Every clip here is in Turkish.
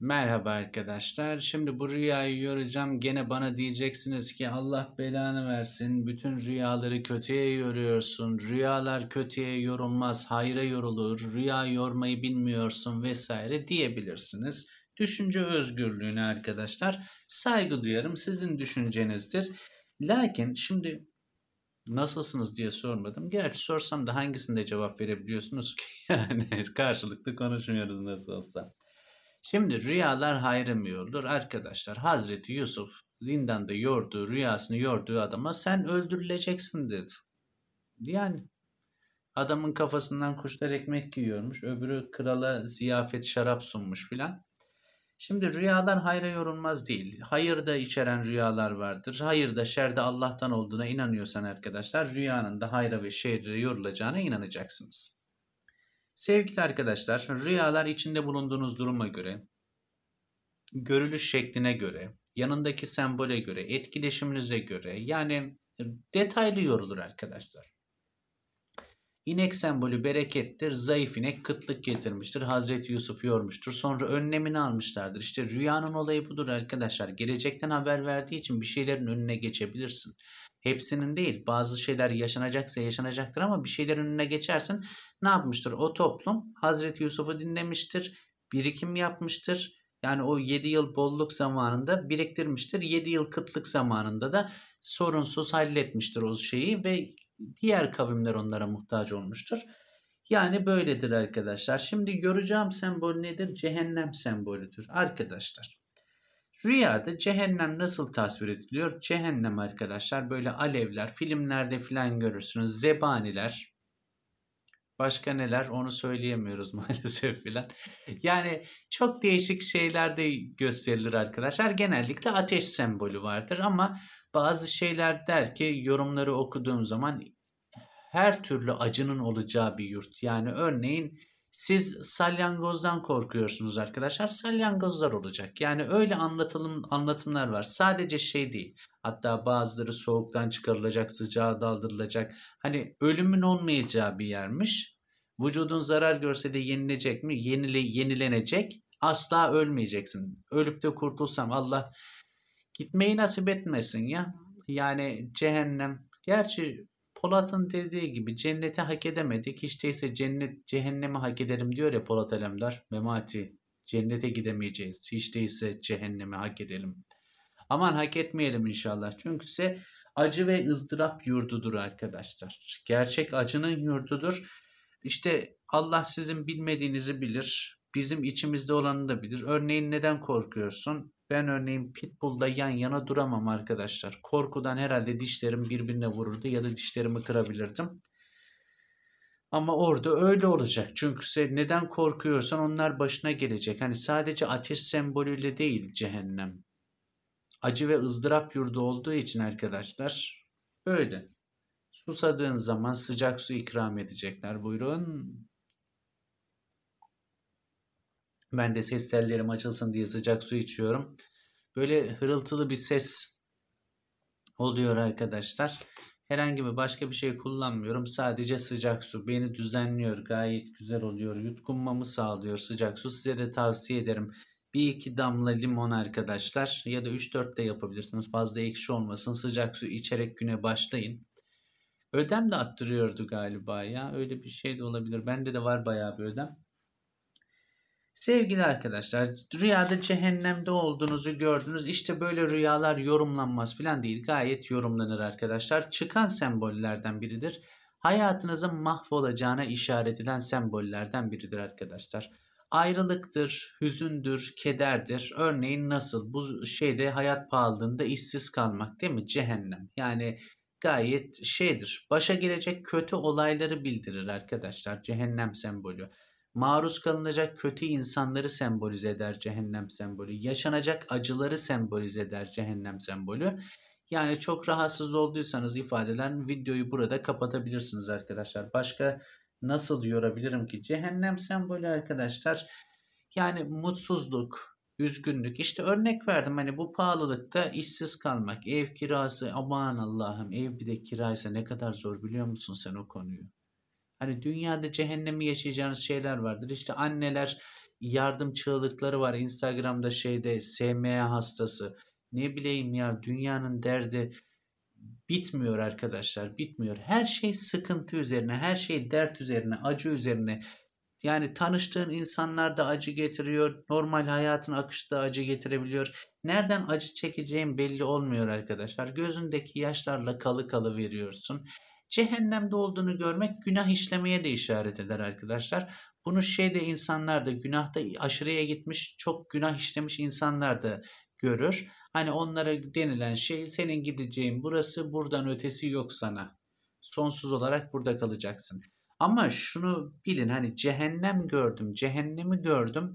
Merhaba arkadaşlar. Şimdi bu rüyayı yoracağım. Gene bana diyeceksiniz ki Allah belanı versin. Bütün rüyaları kötüye yoruyorsun. Rüyalar kötüye yorulmaz, hayra yorulur. Rüya yormayı bilmiyorsun vesaire diyebilirsiniz. Düşünce özgürlüğüne arkadaşlar saygı duyarım. Sizin düşüncenizdir. Lakin şimdi nasılsınız diye sormadım. Gerçi sorsam da hangisinde cevap verebiliyorsunuz ki? Yani karşılıklı konuşmuyoruz nasıl olsa. Şimdi rüyalar hayrı mı yoldur? Arkadaşlar Hazreti Yusuf zindanda yordu rüyasını yorduğu adama sen öldürüleceksin dedi. Yani adamın kafasından kuşlar ekmek yiyormuş. Öbürü krala ziyafet şarap sunmuş filan. Şimdi rüyadan hayra yorulmaz değil. Hayır da içeren rüyalar vardır. Hayır da şer de Allah'tan olduğuna inanıyorsan arkadaşlar rüyanın da hayra ve şerre yorulacağına inanacaksınız. Sevgili arkadaşlar, rüyalar içinde bulunduğunuz duruma göre, görülüş şekline göre, yanındaki sembole göre, etkileşiminize göre yani detaylı yorulur arkadaşlar. İnek sembolü berekettir. Zayıf inek kıtlık getirmiştir. Hazreti Yusuf yormuştur. Sonra önlemini almışlardır. İşte rüyanın olayı budur arkadaşlar. Gelecekten haber verdiği için bir şeylerin önüne geçebilirsin. Hepsinin değil. Bazı şeyler yaşanacaksa yaşanacaktır ama bir şeyler önüne geçersin. Ne yapmıştır? O toplum Hazreti Yusuf'u dinlemiştir. Birikim yapmıştır. Yani o 7 yıl bolluk zamanında biriktirmiştir. 7 yıl kıtlık zamanında da sorunsuz halletmiştir o şeyi ve diğer kavimler onlara muhtaç olmuştur. Yani böyledir arkadaşlar. Şimdi göreceğim sembol nedir? Cehennem sembolüdür arkadaşlar. Rüyada cehennem nasıl tasvir ediliyor? Cehennem arkadaşlar böyle alevler, filmlerde filan görürsünüz. Zebaniler, başka neler onu söyleyemiyoruz maalesef filan. Yani çok değişik şeyler de gösterilir arkadaşlar. Genellikle ateş sembolü vardır ama bazı şeyler der ki yorumları okuduğum zaman her türlü acının olacağı bir yurt. Yani örneğin siz salyangozdan korkuyorsunuz arkadaşlar. Salyangozlar olacak. Yani öyle anlatılım anlatımlar var. Sadece şey değil. Hatta bazıları soğuktan çıkarılacak, sıcağa daldırılacak. Hani ölümün olmayacağı bir yermiş. Vücudun zarar görse de yenilecek mi? Yenile, yenilenecek. Asla ölmeyeceksin. Ölüp de kurtulsam Allah gitmeyi nasip etmesin ya. Yani cehennem. Gerçi Polat'ın dediği gibi cenneti hak edemedik. Hiç değilse cennet, cehennemi hak ederim diyor ya Polat Alemdar. Memati cennete gidemeyeceğiz. Hiç değilse cehennemi hak edelim. Aman hak etmeyelim inşallah. Çünkü ise acı ve ızdırap yurdudur arkadaşlar. Gerçek acının yurdudur. İşte Allah sizin bilmediğinizi bilir bizim içimizde olanı da bilir. Örneğin neden korkuyorsun? Ben örneğin pitbull'da yan yana duramam arkadaşlar. Korkudan herhalde dişlerim birbirine vururdu ya da dişlerimi kırabilirdim. Ama orada öyle olacak. Çünkü sen neden korkuyorsan onlar başına gelecek. Hani sadece ateş sembolüyle değil cehennem. Acı ve ızdırap yurdu olduğu için arkadaşlar öyle. Susadığın zaman sıcak su ikram edecekler. Buyurun. Ben de ses tellerim açılsın diye sıcak su içiyorum. Böyle hırıltılı bir ses oluyor arkadaşlar. Herhangi bir başka bir şey kullanmıyorum. Sadece sıcak su beni düzenliyor. Gayet güzel oluyor. Yutkunmamı sağlıyor sıcak su. Size de tavsiye ederim. Bir iki damla limon arkadaşlar ya da 3-4 de yapabilirsiniz. Fazla ekşi olmasın. Sıcak su içerek güne başlayın. Ödem de attırıyordu galiba ya. Öyle bir şey de olabilir. Bende de var bayağı bir ödem. Sevgili arkadaşlar rüyada cehennemde olduğunuzu gördünüz İşte böyle rüyalar yorumlanmaz filan değil gayet yorumlanır arkadaşlar. Çıkan sembollerden biridir. Hayatınızın mahvolacağına işaret eden sembollerden biridir arkadaşlar. Ayrılıktır, hüzündür, kederdir. Örneğin nasıl bu şeyde hayat pahalılığında işsiz kalmak değil mi? Cehennem. Yani gayet şeydir. Başa gelecek kötü olayları bildirir arkadaşlar cehennem sembolü maruz kalınacak kötü insanları sembolize eder cehennem sembolü. Yaşanacak acıları sembolize eder cehennem sembolü. Yani çok rahatsız olduysanız ifadeden videoyu burada kapatabilirsiniz arkadaşlar. Başka nasıl yorabilirim ki? Cehennem sembolü arkadaşlar yani mutsuzluk, üzgünlük. İşte örnek verdim hani bu pahalılıkta işsiz kalmak, ev kirası aman Allah'ım ev bir de kiraysa ne kadar zor biliyor musun sen o konuyu? Hani dünyada cehennemi yaşayacağınız şeyler vardır. İşte anneler yardım çığlıkları var. Instagram'da şeyde SMA hastası. Ne bileyim ya dünyanın derdi bitmiyor arkadaşlar bitmiyor. Her şey sıkıntı üzerine, her şey dert üzerine, acı üzerine. Yani tanıştığın insanlar da acı getiriyor. Normal hayatın akışı da acı getirebiliyor. Nereden acı çekeceğin belli olmuyor arkadaşlar. Gözündeki yaşlarla kalı kalı veriyorsun cehennemde olduğunu görmek günah işlemeye de işaret eder arkadaşlar. Bunu şeyde insanlar da günahta aşırıya gitmiş çok günah işlemiş insanlar da görür. Hani onlara denilen şey senin gideceğin burası buradan ötesi yok sana. Sonsuz olarak burada kalacaksın. Ama şunu bilin hani cehennem gördüm, cehennemi gördüm.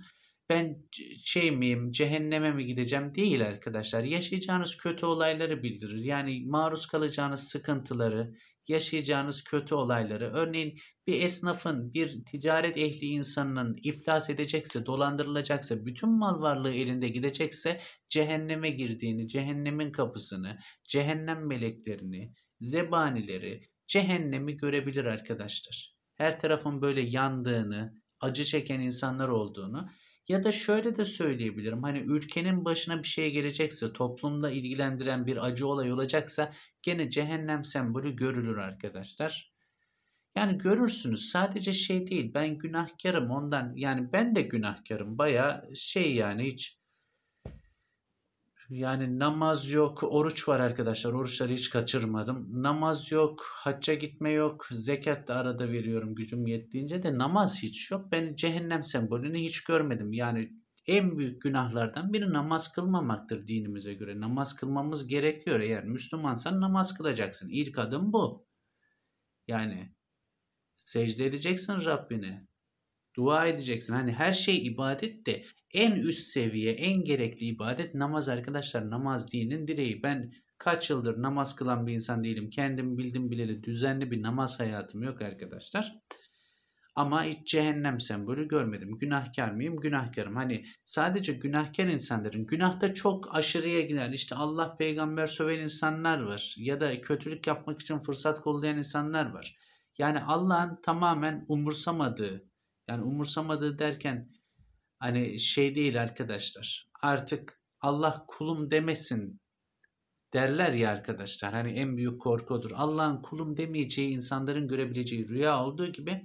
Ben şey miyim, cehenneme mi gideceğim değil arkadaşlar. Yaşayacağınız kötü olayları bildirir. Yani maruz kalacağınız sıkıntıları, yaşayacağınız kötü olayları örneğin bir esnafın bir ticaret ehli insanının iflas edecekse dolandırılacaksa bütün mal varlığı elinde gidecekse cehenneme girdiğini cehennemin kapısını cehennem meleklerini zebanileri cehennemi görebilir arkadaşlar. Her tarafın böyle yandığını acı çeken insanlar olduğunu ya da şöyle de söyleyebilirim. Hani ülkenin başına bir şey gelecekse, toplumda ilgilendiren bir acı olay olacaksa gene cehennem sembolü görülür arkadaşlar. Yani görürsünüz sadece şey değil ben günahkarım ondan yani ben de günahkarım baya şey yani hiç yani namaz yok, oruç var arkadaşlar. Oruçları hiç kaçırmadım. Namaz yok, hacca gitme yok. Zekat da arada veriyorum gücüm yettiğince de namaz hiç yok. Ben cehennem sembolünü hiç görmedim. Yani en büyük günahlardan biri namaz kılmamaktır dinimize göre. Namaz kılmamız gerekiyor. Eğer Müslümansan namaz kılacaksın. İlk adım bu. Yani secde edeceksin Rabbine. Dua edeceksin. Hani her şey ibadet de en üst seviye, en gerekli ibadet namaz arkadaşlar. Namaz dinin direği. Ben kaç yıldır namaz kılan bir insan değilim. Kendim bildim bileli düzenli bir namaz hayatım yok arkadaşlar. Ama hiç cehennem sembolü görmedim. Günahkar mıyım? Günahkarım. Hani sadece günahkar insanların günahta çok aşırıya giden işte Allah peygamber söven insanlar var. Ya da kötülük yapmak için fırsat kollayan insanlar var. Yani Allah'ın tamamen umursamadığı yani umursamadığı derken hani şey değil arkadaşlar. Artık Allah kulum demesin derler ya arkadaşlar. Hani en büyük korkudur. odur. Allah'ın kulum demeyeceği insanların görebileceği rüya olduğu gibi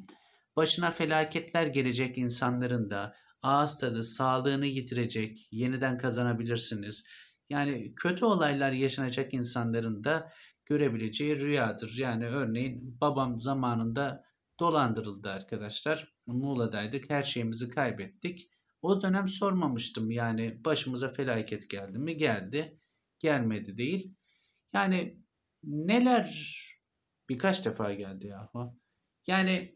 başına felaketler gelecek insanların da ağız tadı sağlığını yitirecek, yeniden kazanabilirsiniz. Yani kötü olaylar yaşanacak insanların da görebileceği rüyadır. Yani örneğin babam zamanında dolandırıldı arkadaşlar. Muğla'daydık. Her şeyimizi kaybettik. O dönem sormamıştım yani başımıza felaket geldi mi? Geldi. Gelmedi değil. Yani neler birkaç defa geldi yahu. Yani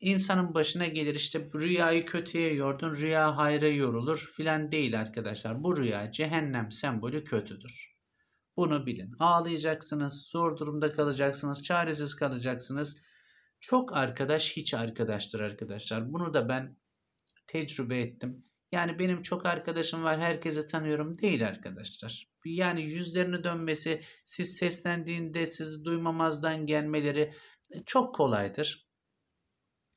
insanın başına gelir işte rüyayı kötüye yordun, rüya hayra yorulur filan değil arkadaşlar. Bu rüya cehennem sembolü kötüdür. Bunu bilin. Ağlayacaksınız, zor durumda kalacaksınız, çaresiz kalacaksınız. Çok arkadaş hiç arkadaştır arkadaşlar. Bunu da ben tecrübe ettim. Yani benim çok arkadaşım var herkese tanıyorum değil arkadaşlar. Yani yüzlerini dönmesi, siz seslendiğinde sizi duymamazdan gelmeleri e, çok kolaydır.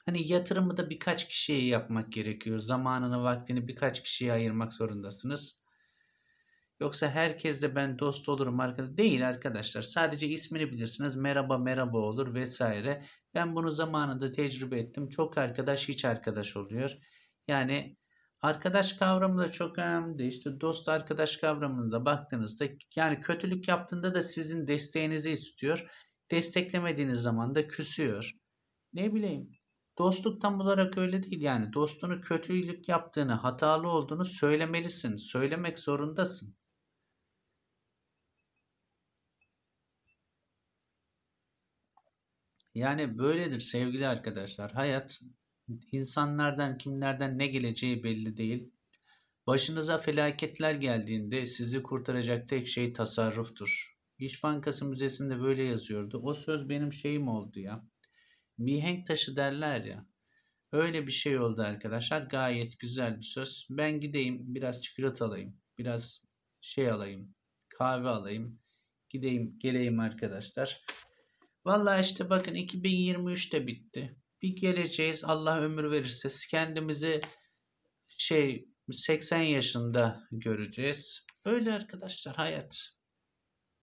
Hani yatırımı da birkaç kişiye yapmak gerekiyor. Zamanını, vaktini birkaç kişiye ayırmak zorundasınız. Yoksa herkesle ben dost olurum arkadaş değil arkadaşlar. Sadece ismini bilirsiniz. Merhaba merhaba olur vesaire. Ben bunu zamanında tecrübe ettim. Çok arkadaş hiç arkadaş oluyor. Yani arkadaş kavramı da çok önemli. İşte dost arkadaş kavramına da baktığınızda yani kötülük yaptığında da sizin desteğinizi istiyor. Desteklemediğiniz zaman da küsüyor. Ne bileyim Dostluk tam olarak öyle değil yani dostunu kötülük yaptığını, hatalı olduğunu söylemelisin. Söylemek zorundasın. Yani böyledir sevgili arkadaşlar. Hayat insanlardan kimlerden ne geleceği belli değil. Başınıza felaketler geldiğinde sizi kurtaracak tek şey tasarruftur. İş Bankası Müzesi'nde böyle yazıyordu. O söz benim şeyim oldu ya. Mihenk taşı derler ya. Öyle bir şey oldu arkadaşlar. Gayet güzel bir söz. Ben gideyim biraz çikolata alayım. Biraz şey alayım. Kahve alayım. Gideyim geleyim arkadaşlar. Valla işte bakın 2023 de bitti. Bir geleceğiz Allah ömür verirse kendimizi şey 80 yaşında göreceğiz. Öyle arkadaşlar hayat.